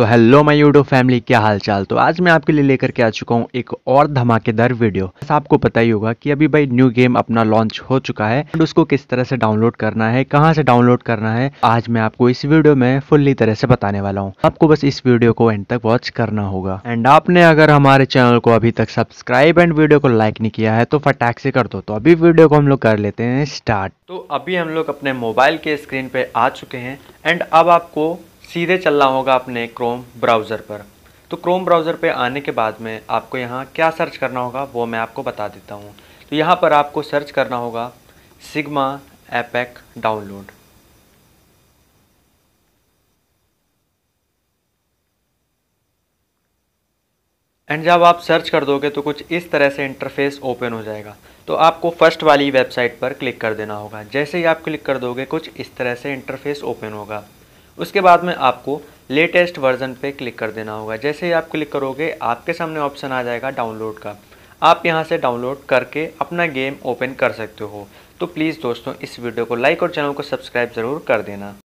तो hello my YouTube family क्या हाल चाल तो आज मैं आपके लिए लेकर के आ चुका हूँ एक और धमाकेदार वीडियो जैसा आपको पता ही होगा कि अभी भाई न्यू गेम अपना लॉन्च हो चुका है और उसको किस तरह से डाउनलोड करना है कहाँ से डाउनलोड करना है आज मैं आपको इस वीडियो में फुल्ली तरह से बताने वाला हूँ आपको बस इस वीडियो को एंड तक वॉच करना होगा एंड आपने अगर हमारे चैनल को अभी तक सब्सक्राइब एंड वीडियो को लाइक नहीं किया है तो फटाक से कर दो तो अभी वीडियो को हम लोग कर लेते हैं स्टार्ट तो अभी हम लोग अपने मोबाइल के स्क्रीन पे आ चुके हैं एंड अब आपको सीधे चलना होगा अपने क्रोम ब्राउज़र पर तो क्रोम ब्राउज़र पे आने के बाद में आपको यहाँ क्या सर्च करना होगा वो मैं आपको बता देता हूँ तो यहाँ पर आपको सर्च करना होगा सिग्मा एपेक डाउनलोड एंड जब आप सर्च कर दोगे तो कुछ इस तरह से इंटरफेस ओपन हो जाएगा तो आपको फर्स्ट वाली वेबसाइट पर क्लिक कर देना होगा जैसे ही आप क्लिक कर दोगे कुछ इस तरह से इंटरफेस ओपन होगा उसके बाद में आपको लेटेस्ट वर्जन पे क्लिक कर देना होगा जैसे ही आप क्लिक करोगे आपके सामने ऑप्शन आ जाएगा डाउनलोड का आप यहाँ से डाउनलोड करके अपना गेम ओपन कर सकते हो तो प्लीज़ दोस्तों इस वीडियो को लाइक और चैनल को सब्सक्राइब ज़रूर कर देना